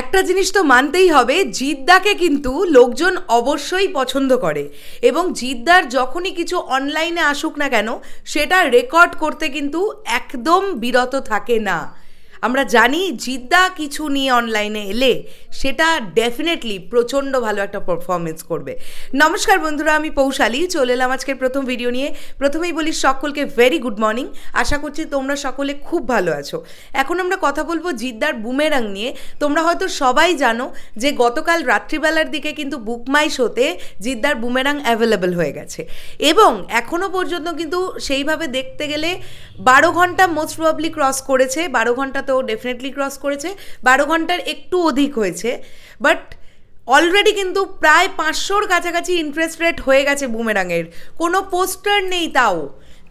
একটা জিনিস তো মানতেই হবে জিদ্দাকে কিন্তু লোকজন অবশ্যই পছন্দ করে এবং জিদ্দার যখনই কিছু অনলাইনে আসুক না কেন সেটা রেকর্ড করতে কিন্তু একদম বিরত থাকে না আমরা জানি জিদ্দা কিছু নিয়ে অনলাইনে এলে সেটা ডেফিনেটলি প্রচণ্ড ভালো একটা পারফরমেন্স করবে নমস্কার বন্ধুরা আমি পৌশালী চলে এলাম আজকের প্রথম ভিডিও নিয়ে প্রথমেই বলি সকলকে ভেরি গুড মর্নিং আশা করছি তোমরা সকলে খুব ভালো আছো এখন আমরা কথা বলবো জিদ্দার বুমেরাং নিয়ে তোমরা হয়তো সবাই জানো যে গতকাল রাত্রিবেলার দিকে কিন্তু বুকমাই শোতে জিদ্দার বুমেরাং অ্যাভেলেবেল হয়ে গেছে এবং এখনও পর্যন্ত কিন্তু সেইভাবে দেখতে গেলে বারো ঘন্টা মোস্ট প্রবলি ক্রস করেছে বারো ঘন্টা তো ডেফিনেটলি ক্রস করেছে বারো ঘন্টার একটু অধিক হয়েছে বাট অলরেডি কিন্তু প্রায় পাঁচশোর কাছাকাছি ইন্টারেস্ট রেট হয়ে গেছে বুমেরাঙের কোনো পোস্টার নেই তাও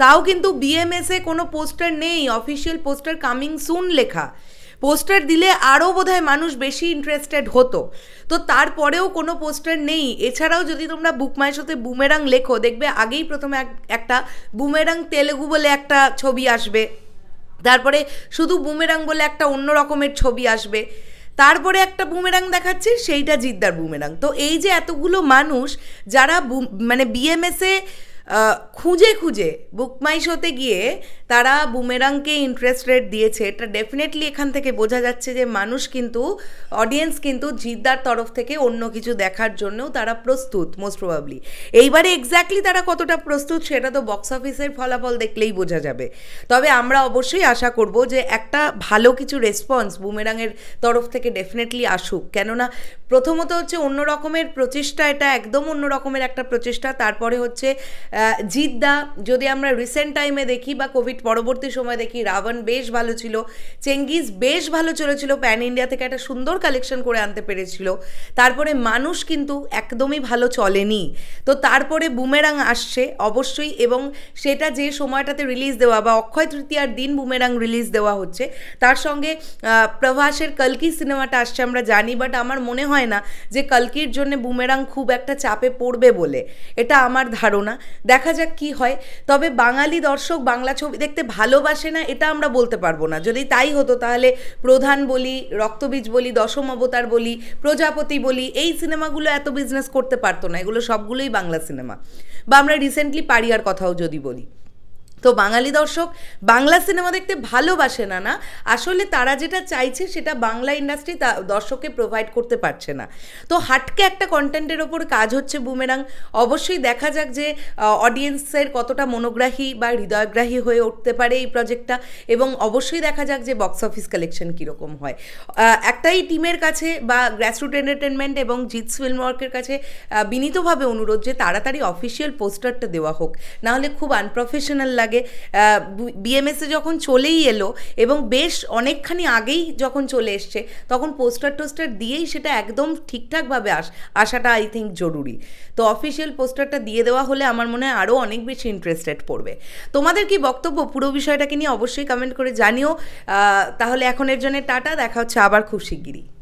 তাও কিন্তু বিএমএসে কোনো পোস্টার নেই অফিসিয়াল পোস্টার কামিং সুন লেখা পোস্টার দিলে আরও বোধহয় মানুষ বেশি ইন্টারেস্টেড হতো তো তারপরেও কোনো পোস্টার নেই এছাড়াও যদি তোমরা বুকমায়ের সাথে বুমেরাং লেখো দেখবে আগেই প্রথমে একটা বুমেরাং তেলেগু বলে একটা ছবি আসবে তারপরে শুধু বুমেরাং বলে একটা অন্য রকমের ছবি আসবে তারপরে একটা বুমেরাং দেখাচ্ছে সেইটা জিদ্দার বুমেরাং তো এই যে এতগুলো মানুষ যারা মানে বিএমএসে খুঁজে খুঁজে বুকমাইশোতে গিয়ে তারা বুমেরাংকে ইন্টারেস্ট রেট দিয়েছে এটা ডেফিনেটলি এখান থেকে বোঝা যাচ্ছে যে মানুষ কিন্তু অডিয়েন্স কিন্তু জিদ্দার তরফ থেকে অন্য কিছু দেখার জন্যও তারা প্রস্তুত মোস্ট প্রবাবলি এইবারে এক্স্যাক্টলি তারা কতটা প্রস্তুত সেটা তো বক্স অফিসের ফলাফল দেখলেই বোঝা যাবে তবে আমরা অবশ্যই আশা করব যে একটা ভালো কিছু রেসপন্স বুমেরাংয়ের তরফ থেকে ডেফিনেটলি আসুক কেননা প্রথমত হচ্ছে অন্য রকমের প্রচেষ্টা এটা একদম অন্য রকমের একটা প্রচেষ্টা তারপরে হচ্ছে জিদ্দা যদি আমরা রিসেন্ট টাইমে দেখি বা কোভিড হিট পরবর্তী সময় দেখি রাবণ বেশ ভালো ছিল চেঙ্গিজ বেশ ভালো চলেছিল প্যান ইন্ডিয়া থেকে একটা সুন্দর কালেকশন করে আনতে পেরেছিল তারপরে মানুষ কিন্তু একদমই ভালো চলেনি তো তারপরে বুমেরাং আসছে অবশ্যই এবং সেটা যে সময়টাতে রিলিজ দেওয়া বা অক্ষয় তৃতীয়ার দিন বুমেরাং রিলিজ দেওয়া হচ্ছে তার সঙ্গে প্রভাসের কলকি সিনেমাটা আসছে আমরা জানি বাট আমার মনে হয় না যে কলকির জন্য বুমেরাং খুব একটা চাপে পড়বে বলে এটা আমার ধারণা দেখা যাক কি হয় তবে বাঙালি দর্শক বাংলা ছবিতে দেখতে ভালোবাসে না এটা আমরা বলতে পারবো না যদি তাই হতো তাহলে প্রধান বলি রক্তবীজ বলি দশম অবতার বলি প্রজাপতি বলি এই সিনেমাগুলো এত বিজনেস করতে পারতো না এগুলো সবগুলোই বাংলা সিনেমা বা আমরা রিসেন্টলি পারিয়ার কথাও যদি বলি তো বাঙালি দর্শক বাংলা সিনেমা দেখতে ভালোবাসে না না আসলে তারা যেটা চাইছে সেটা বাংলা ইন্ডাস্ট্রি তা দর্শককে প্রোভাইড করতে পারছে না তো হাটকে একটা কন্টেন্টের ওপর কাজ হচ্ছে বুমেরাং অবশ্যই দেখা যাক যে অডিয়েন্সের কতটা মনোগ্রাহী বা হৃদয়গ্রাহী হয়ে উঠতে পারে এই প্রজেক্টটা এবং অবশ্যই দেখা যাক যে বক্স অফিস কালেকশন কীরকম হয় একটাই টিমের কাছে বা গ্রাসরুট এন্টারটেনমেন্ট এবং জিৎস ফিল্মওয়ার্কের কাছে বিনীতভাবে অনুরোধ যে তাড়াতাড়ি অফিসিয়াল পোস্টারটা দেওয়া হোক নাহলে খুব আনপ্রফেশনাল লাগে লাগে বিএমএসে যখন চলেই এলো এবং বেশ অনেকখানি আগেই যখন চলে এসছে তখন পোস্টার টোস্টার দিয়েই সেটা একদম ঠিকঠাকভাবে আস আসাটা আই থিঙ্ক জরুরি তো অফিসিয়াল পোস্টারটা দিয়ে দেওয়া হলে আমার মনে হয় আরও অনেক বেশি ইন্টারেস্টেড পড়বে তোমাদের কি বক্তব্য পুরো বিষয়টাকে নিয়ে অবশ্যই কমেন্ট করে জানিও তাহলে এখন এর জন্য টাটা দেখা হচ্ছে আবার খুব শিগগিরই